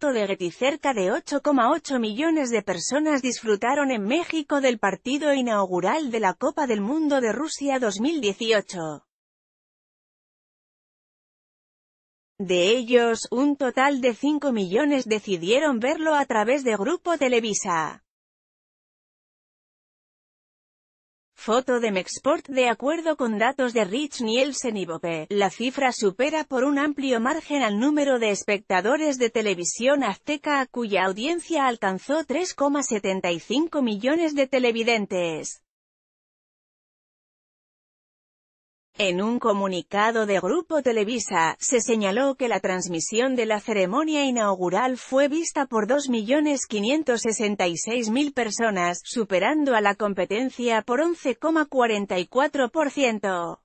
Getty cerca de 8,8 millones de personas disfrutaron en México del partido inaugural de la Copa del Mundo de Rusia 2018. De ellos, un total de 5 millones decidieron verlo a través de Grupo Televisa. Foto de Mexport De acuerdo con datos de Rich Nielsen y Bope, la cifra supera por un amplio margen al número de espectadores de televisión azteca cuya audiencia alcanzó 3,75 millones de televidentes. En un comunicado de Grupo Televisa, se señaló que la transmisión de la ceremonia inaugural fue vista por 2.566.000 personas, superando a la competencia por 11,44%.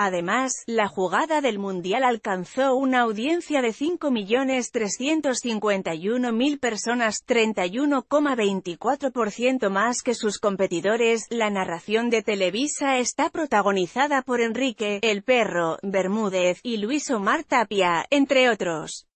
Además, la jugada del Mundial alcanzó una audiencia de 5.351.000 personas, 31,24% más que sus competidores. La narración de Televisa está protagonizada por Enrique, El Perro, Bermúdez y Luis Omar Tapia, entre otros.